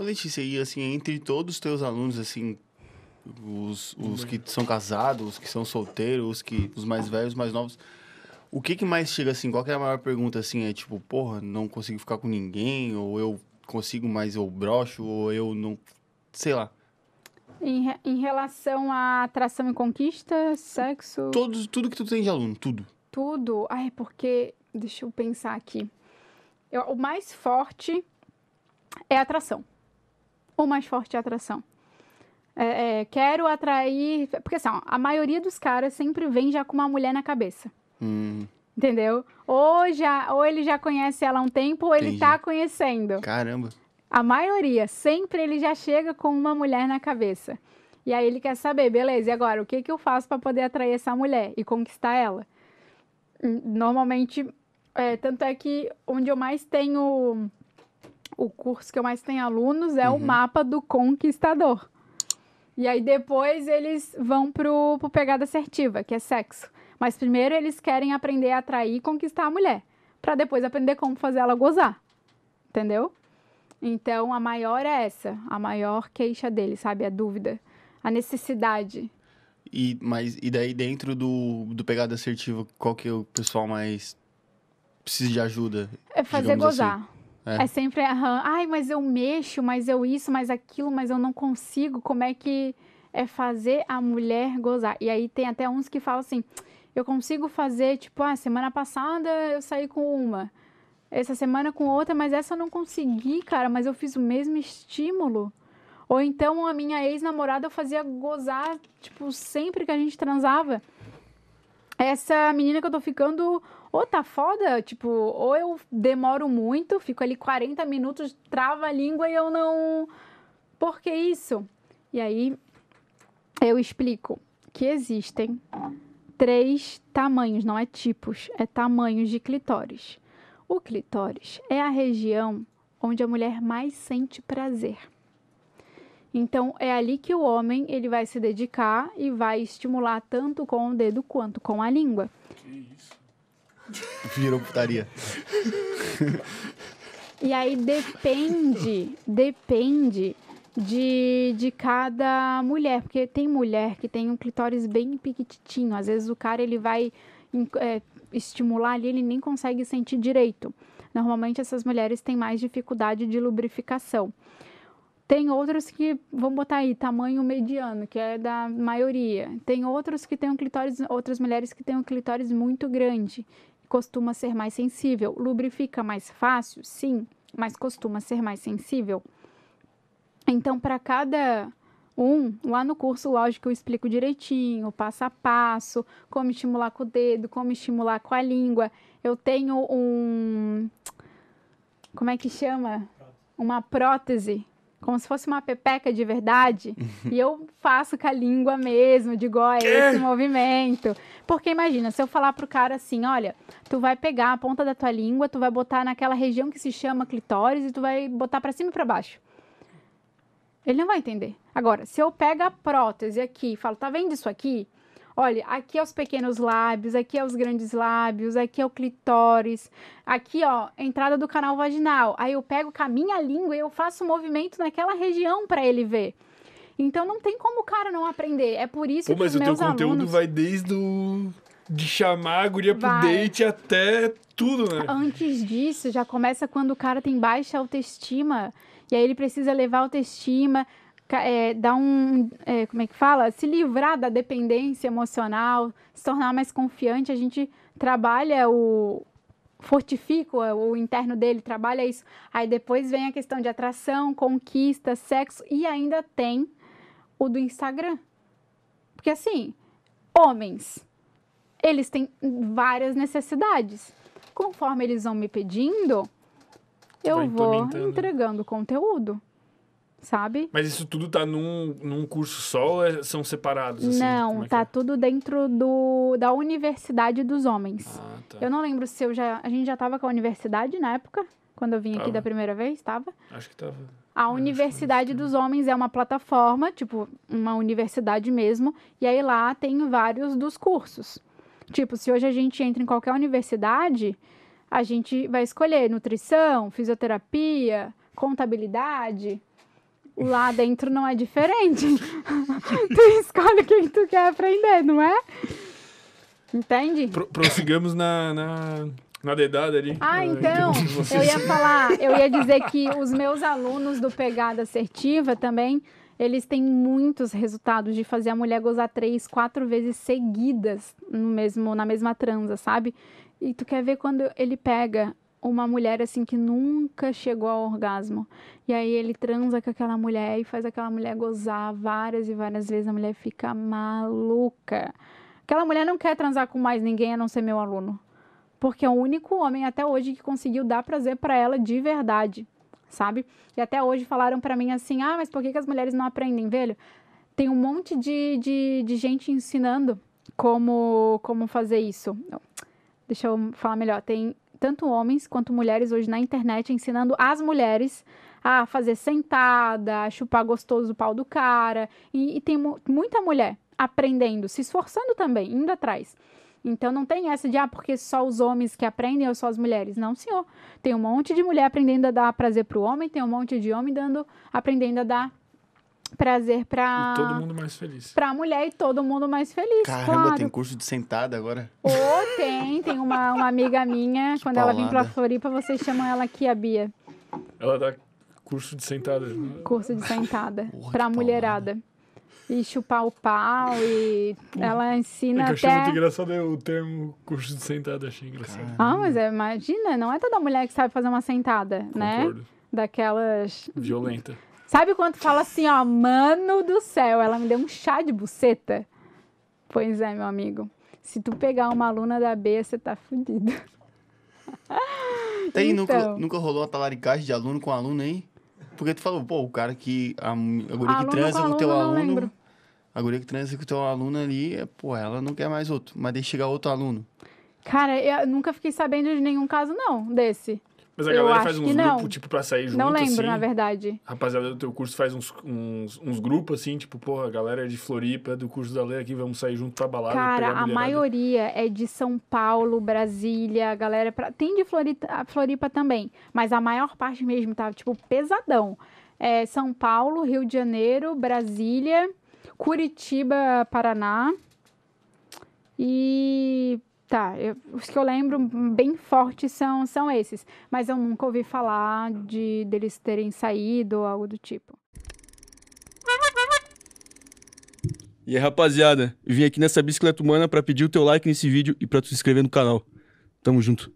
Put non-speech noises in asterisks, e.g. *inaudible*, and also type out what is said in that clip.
Ô Letícia, e assim, entre todos os teus alunos, assim, os, os que são casados, os que são solteiros, os, que, os mais velhos, os mais novos, o que, que mais chega assim? Qual que é a maior pergunta assim? É tipo, porra, não consigo ficar com ninguém, ou eu consigo, mas eu brocho, ou eu não. sei lá. Em, em relação à atração e conquista, sexo. Todos, tudo que tu tem de aluno, tudo. Tudo. Ai, é porque. Deixa eu pensar aqui. Eu, o mais forte é a atração ou mais forte atração. É, é, quero atrair. Porque assim, ó, a maioria dos caras sempre vem já com uma mulher na cabeça. Hum. Entendeu? Ou, já, ou ele já conhece ela há um tempo, ou ele está tá conhecendo. Caramba. A maioria, sempre ele já chega com uma mulher na cabeça. E aí ele quer saber, beleza, e agora o que, que eu faço para poder atrair essa mulher e conquistar ela? Hum, normalmente, é, tanto é que onde eu mais tenho o curso que eu mais tenho alunos é uhum. o mapa do conquistador. E aí depois eles vão pro, pro pegada assertiva, que é sexo. Mas primeiro eles querem aprender a atrair e conquistar a mulher, para depois aprender como fazer ela gozar. Entendeu? Então a maior é essa, a maior queixa dele, sabe, a dúvida, a necessidade. E mas e daí dentro do, do pegada assertiva, qual que é o pessoal mais precisa de ajuda? É fazer assim? gozar. Assim? É. é sempre, aham, ai, mas eu mexo, mas eu isso, mas aquilo, mas eu não consigo. Como é que é fazer a mulher gozar? E aí tem até uns que falam assim: eu consigo fazer, tipo, ah, semana passada eu saí com uma, essa semana com outra, mas essa eu não consegui, cara, mas eu fiz o mesmo estímulo. Ou então a minha ex-namorada eu fazia gozar, tipo, sempre que a gente transava. Essa menina que eu tô ficando, ou tá foda, tipo, ou eu demoro muito, fico ali 40 minutos, trava a língua e eu não. Por que isso? E aí eu explico que existem três tamanhos, não é tipos, é tamanhos de clitóris. O clitóris é a região onde a mulher mais sente prazer. Então é ali que o homem ele vai se dedicar e vai estimular tanto com o dedo quanto com a língua. Que isso? Virou putaria. E aí depende, depende de, de cada mulher, porque tem mulher que tem um clitóris bem pequititinho, às vezes o cara ele vai é, estimular ali, ele nem consegue sentir direito. Normalmente essas mulheres têm mais dificuldade de lubrificação. Tem outros que, vamos botar aí, tamanho mediano, que é da maioria. Tem outros que têm um clitóris, outras mulheres que têm um clitóris muito grande costuma ser mais sensível. Lubrifica mais fácil? Sim, mas costuma ser mais sensível. Então, para cada um, lá no curso, lógico, eu explico direitinho, passo a passo, como estimular com o dedo, como estimular com a língua. Eu tenho um. Como é que chama? Uma prótese como se fosse uma pepeca de verdade, e eu faço com a língua mesmo, de igual é a esse movimento. Porque imagina, se eu falar pro cara assim, olha, tu vai pegar a ponta da tua língua, tu vai botar naquela região que se chama clitóris e tu vai botar para cima e para baixo. Ele não vai entender. Agora, se eu pego a prótese aqui e falo, tá vendo isso aqui? Olha, aqui é os pequenos lábios, aqui é os grandes lábios, aqui é o clitóris, aqui ó, entrada do canal vaginal. Aí eu pego com a minha língua e eu faço um movimento naquela região para ele ver. Então não tem como o cara não aprender. É por isso Pô, que os meus alunos... Mas o teu conteúdo alunos... vai desde o... De chamar a guria pro vai. date até tudo, né? Antes disso, já começa quando o cara tem baixa autoestima. E aí ele precisa levar autoestima é, dar um, é, como é que fala? Se livrar da dependência emocional, se tornar mais confiante. A gente trabalha o, fortifica o, interno dele, trabalha isso. Aí depois vem a questão de atração, conquista, sexo e ainda tem o do Instagram. Porque assim, homens, eles têm várias necessidades. Conforme eles vão me pedindo, eu vou entregando conteúdo sabe? Mas isso tudo tá num, num curso só ou é, são separados? Assim? Não, é tá é? tudo dentro do, da Universidade dos Homens. Ah, tá. Eu não lembro se eu já. A gente já tava com a universidade na época, quando eu vim tava. aqui da primeira vez, tava? Acho que tava. A eu Universidade dos Homens é uma plataforma, tipo, uma universidade mesmo, e aí lá tem vários dos cursos. Tipo, se hoje a gente entra em qualquer universidade, a gente vai escolher nutrição, fisioterapia, contabilidade, lá dentro não é diferente. *laughs* tu escolhe quem tu quer aprender, não é? Entende? Pro, prossigamos na, na, na dedada ali. Ah, é, então, tipo, eu ia falar, eu ia dizer que os meus alunos do Pegada Assertiva também, eles têm muitos resultados de fazer a mulher gozar três, quatro vezes seguidas no mesmo, na mesma transa, sabe? E tu quer ver quando ele pega uma mulher assim que nunca chegou ao orgasmo. E aí ele transa com aquela mulher e faz aquela mulher gozar várias e várias vezes, a mulher fica maluca. Aquela mulher não quer transar com mais ninguém a não ser meu aluno. Porque é o único homem até hoje que conseguiu dar prazer para ela de verdade, sabe? E até hoje falaram para mim assim: ah, mas por que, que as mulheres não aprendem, velho? Tem um monte de, de, de gente ensinando como, como fazer isso. Deixa eu falar melhor. Tem tanto homens quanto mulheres hoje na internet ensinando as mulheres a fazer sentada, a chupar gostoso o pau do cara. E, e tem muita mulher aprendendo, se esforçando também, indo atrás. Então não tem essa de, ah, porque só os homens que aprendem ou só as mulheres. Não, senhor. Tem um monte de mulher aprendendo a dar prazer para o homem, tem um monte de homem dando, aprendendo a dar prazer para todo mundo mais feliz. Pra mulher e todo mundo mais feliz. Caramba, claro. tem curso de sentada agora. Ô, oh, tem, tem uma, uma amiga minha, *laughs* que quando paulada. ela vem para Floripa, vocês chamam ela aqui a Bia. Ela dá curso de sentada. Curso de sentada para mulherada. E chupar o pau e hum. ela ensina é que eu até... achei muito engraçado é o termo curso de sentada, achei engraçado. Caramba. Ah, mas é, imagina, não é toda mulher que sabe fazer uma sentada, né? Concordo. né? Daquelas... Violenta. Sabe quando fala assim, ó, mano do céu, ela me deu um chá de buceta? Pois é, meu amigo. Se tu pegar uma aluna da B, você tá fudido. Tem, então... nunca, nunca rolou a talaricagem de aluno com aluno, hein? Porque tu falou, pô, o cara que. A, a guria que transa com o teu aluno. A guria que transa com o teu aluno ali, é, pô, ela não quer mais outro. Mas deixa chegar outro aluno. Cara, eu nunca fiquei sabendo de nenhum caso, não, desse. Mas a eu galera faz uns grupos, tipo, pra sair junto. Não lembro, assim. na verdade. Rapaziada do teu curso faz uns, uns, uns grupos, assim, tipo, porra, a galera é de Floripa, é do curso da lei aqui, vamos sair junto pra balada. Cara, a, a maioria é de São Paulo, Brasília, a galera. É pra... Tem de Florita, Floripa também, mas a maior parte mesmo tava, tá, tipo, pesadão. É São Paulo, Rio de Janeiro, Brasília, Curitiba, Paraná. E Tá, eu, os que eu lembro bem fortes são, são esses, mas eu nunca ouvi falar de deles terem saído ou algo do tipo. E aí, rapaziada, vim aqui nessa bicicleta humana para pedir o teu like nesse vídeo e para tu se inscrever no canal. Tamo junto.